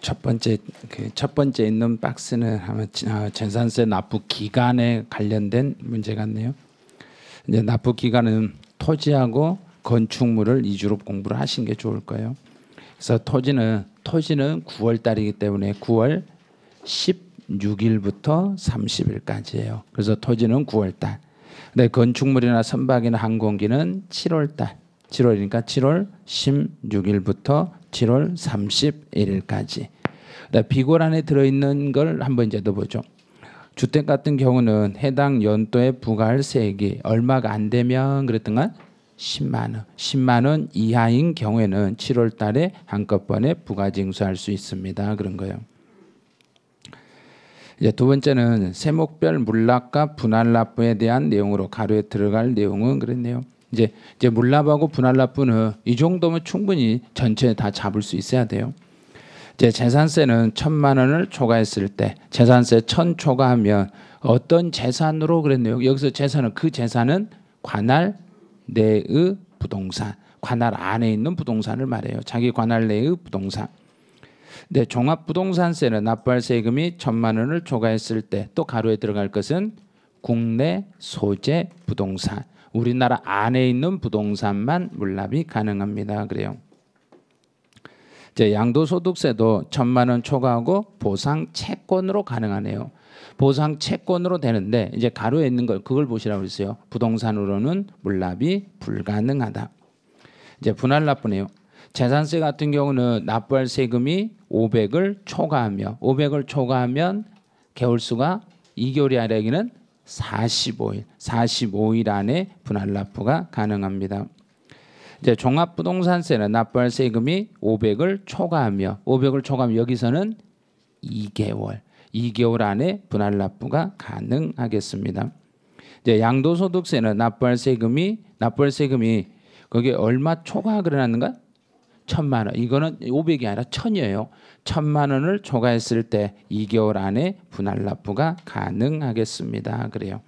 첫 번째 그 첫 번째 있는 박스는 아마 아, 재산세 납부 기간에 관련된 문제 같네요. 이제 납부 기간은 토지하고 건축물을 이주로 공부를 하신 게 좋을 거예요. 그래서 토지는 토지는 9월 달이기 때문에 9월 16일부터 30일까지예요. 그래서 토지는 9월 달. 근데 건축물이나 선박이나 항공기는 7월 달. 7월이니까 7월 16일부터 7월 31일까지 네, 비골 안에 들어있는 걸 한번 이제 넣어보죠. 주택 같은 경우는 해당 연도의 부가세액이 얼마가 안 되면 그랬던가 10만 원, 10만 원 이하인 경우에는 7월 달에 한꺼번에 부가 징수할 수 있습니다. 그런 거예요. 이제 두 번째는 세목별 물납과 분할납부에 대한 내용으로 가로에 들어갈 내용은 그랬네요. 이제 이제 물납하고 분할납부는 이 정도면 충분히 전체 다 잡을 수 있어야 돼요. 이제 재산세는 천만 원을 초과했을 때 재산세 천 초과하면 어떤 재산으로 그랬네요. 여기서 재산은 그 재산은 관할 내의 부동산, 관할 안에 있는 부동산을 말해요. 자기 관할 내의 부동산. 네, 종합부동산세는 납부할 세금이 천만 원을 초과했을 때 또 가로에 들어갈 것은 국내 소재 부동산, 우리나라 안에 있는 부동산만 물납이 가능합니다. 그래요. 이제 양도소득세도 천만 원 초과하고 보상 채권으로 가능하네요. 보상 채권으로 되는데 이제 가로에 있는 걸 그걸 보시라고 했어요. 부동산으로는 물납이 불가능하다. 이제 분할 납부네요. 재산세 같은 경우는 납부할 세금이 500을 초과하며 500을 초과하면 개월수가 2개월이 아래기는 45일, 45일 안에 분할 납부가 가능합니다. 이제 종합부동산세는 납부할 세금이 500을 초과하며 500을 초과하면 여기서는 2개월 2개월 안에 분할 납부가 가능하겠습니다. 이제 양도소득세는 납부할 세금이 납부할 세금이 거기에 얼마 초과가 일어났는가? 천만 원. 이거는 500이 아니라 천이에요. 천만 원을 초과했을 때 2개월 안에 분할 납부가 가능하겠습니다. 그래요.